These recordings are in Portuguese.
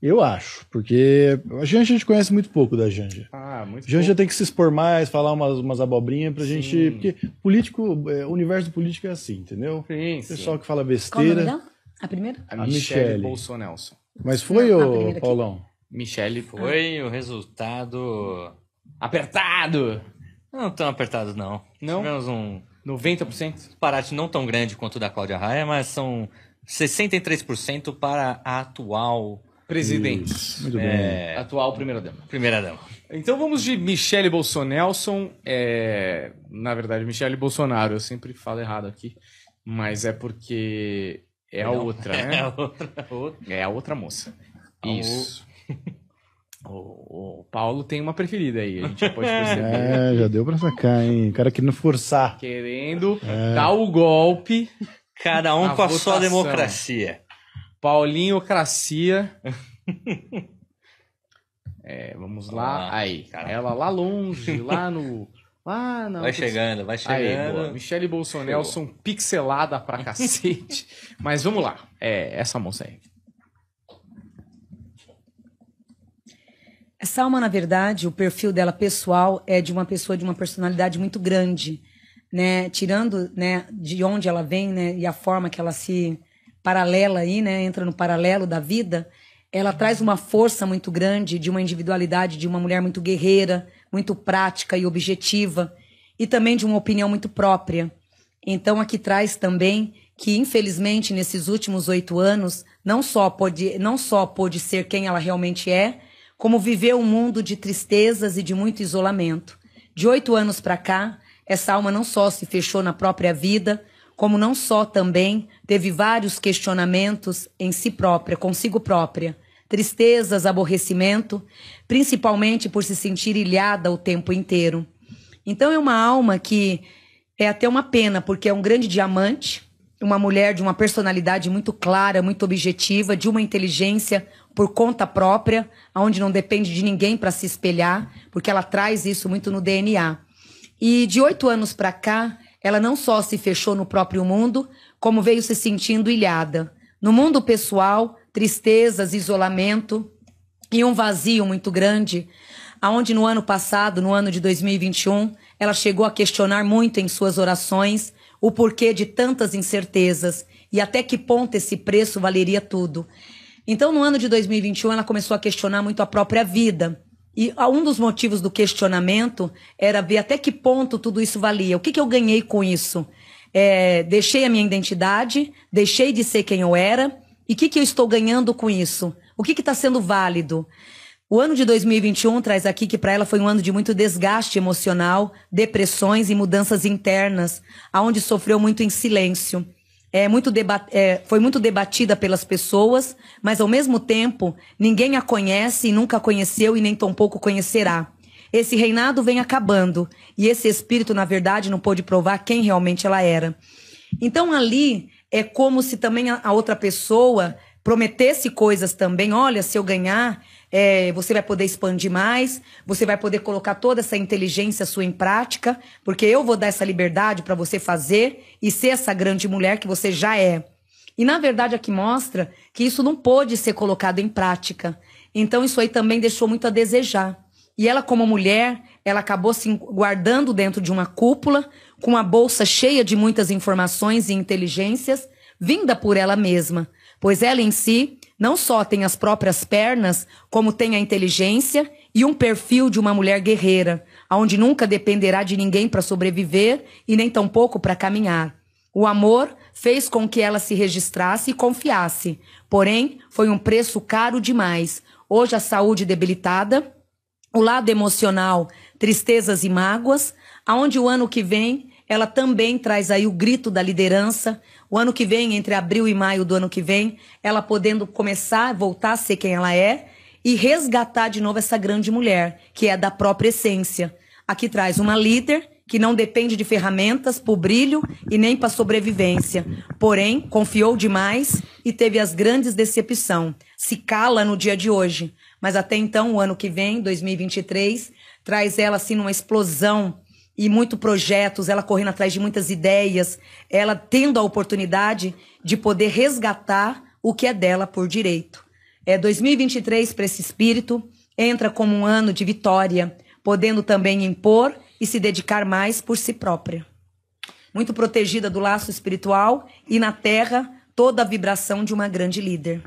Eu acho, porque a Janja a gente conhece muito pouco da Janja. Ah, muito Janja pouco. tem que se expor mais, falar umas, umas abobrinhas pra sim. gente. Porque político, é, o universo político é assim, entendeu? Sim, sim. Pessoal que fala besteira. Qual a primeira? A, a Michelle, Bolsonaro. Mas foi, Não, o Paulão? Michelle ah. foi, ah. o resultado apertado. Não tão apertado, não. Não? Tivemos um 90%. Parate não tão grande quanto o da Cláudia Raia, mas são 63% para a atual Presidente. Isso, muito é, bem. Atual primeira-dama. Primeira-dama. Então vamos de Michele Bolsonelson. É, na verdade, Michele Bolsonaro. Eu sempre falo errado aqui. Mas é porque é a Não, outra, é né? É a outra, É a outra moça. Isso. O, o, Paulo tem uma preferida aí, a gente pode perceber. É, né? já deu pra sacar, hein? O cara querendo forçar. Querendo é. dar o golpe. Cada um com votação. a democracia. Paulinho Cracia. é, vamos lá. Ah, aí, cara. ela lá longe, lá no. Lá na... Vai chegando, vai chegando. Aí, Michele Bolsonelson pixelada pra cacete. Mas vamos lá. É, essa moça aí. Salma, na verdade, o perfil dela pessoal é de uma pessoa de uma personalidade muito grande, né? Tirando, né, de onde ela vem, né, e a forma que ela se paralela aí, né? Entra no paralelo da vida. Ela traz uma força muito grande de uma individualidade de uma mulher muito guerreira, muito prática e objetiva, e também de uma opinião muito própria. Então, aqui traz também que, infelizmente, nesses últimos oito anos, não só pode, não só pôde ser quem ela realmente é, como viveu um mundo de tristezas e de muito isolamento. De oito anos para cá, essa alma não só se fechou na própria vida, como não só também teve vários questionamentos em si própria, consigo própria, tristezas, aborrecimento, principalmente por se sentir ilhada o tempo inteiro. Então é uma alma que é até uma pena, porque é um grande diamante, uma mulher de uma personalidade muito clara, muito objetiva, de uma inteligência por conta própria, onde não depende de ninguém para se espelhar, porque ela traz isso muito no DNA. E de oito anos para cá, ela não só se fechou no próprio mundo, como veio se sentindo ilhada. No mundo pessoal, tristezas, isolamento e um vazio muito grande, aonde no ano passado, no ano de 2021, ela chegou a questionar muito em suas orações o porquê de tantas incertezas e até que ponto esse preço valeria tudo. Então, no ano de 2021, ela começou a questionar muito a própria vida e ah, um dos motivos do questionamento era ver até que ponto tudo isso valia. O que, que eu ganhei com isso? É, deixei a minha identidade, deixei de ser quem eu era, e o que, que eu estou ganhando com isso? O que está sendo válido? O ano de 2021 traz aqui que para ela foi um ano de muito desgaste emocional, depressões e mudanças internas, aonde sofreu muito em silêncio é muito é, foi muito debatida pelas pessoas, mas ao mesmo tempo ninguém a conhece e nunca conheceu e nem tampouco conhecerá. Esse reinado vem acabando e esse espírito, na verdade, não pôde provar quem realmente ela era. Então ali é como se também a, a outra pessoa prometesse coisas também. Olha, se eu ganhar, é, você vai poder expandir mais, você vai poder colocar toda essa inteligência sua em prática, porque eu vou dar essa liberdade para você fazer e ser essa grande mulher que você já é. E na verdade aqui mostra que isso não pôde ser colocado em prática. Então isso aí também deixou muito a desejar. E ela, como mulher, ela acabou se guardando dentro de uma cúpula, com uma bolsa cheia de muitas informações e inteligências vinda por ela mesma, pois ela em si não só tem as próprias pernas, como tem a inteligência e um perfil de uma mulher guerreira, onde nunca dependerá de ninguém para sobreviver e nem tampouco para caminhar. O amor fez com que ela se registrasse e confiasse, porém, foi um preço caro demais. Hoje, a saúde debilitada, o lado emocional, tristezas e mágoas, aonde o ano que vem ela também traz aí o grito da liderança. O ano que vem, entre abril e maio do ano que vem, ela podendo começar, voltar a ser quem ela é e resgatar de novo essa grande mulher, que é da própria essência. Aqui traz uma líder que não depende de ferramentas para o brilho e nem para sobrevivência. Porém, confiou demais e teve as grandes decepções. Se cala no dia de hoje, mas até então, o ano que vem, 2023, traz ela assim numa explosão e muito projetos, ela correndo atrás de muitas ideias, ela tendo a oportunidade de poder resgatar o que é dela por direito. É 2023 para esse espírito entra como um ano de vitória, podendo também impor e se dedicar mais por si própria. Muito protegida do laço espiritual e na terra toda a vibração de uma grande líder.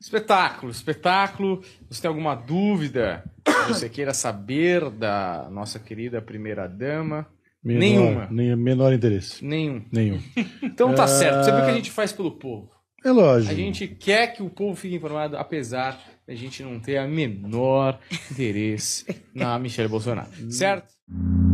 Espetáculo, espetáculo. Você tem alguma dúvida? você queira saber da nossa querida primeira-dama? Nenhuma. Nem, menor interesse. Nenhum. Nenhum. então tá ah, certo. Você vê o que a gente faz pelo povo. É lógico. A gente quer que o povo fique informado, apesar da gente não ter a menor interesse na Michelle Bolsonaro. Certo?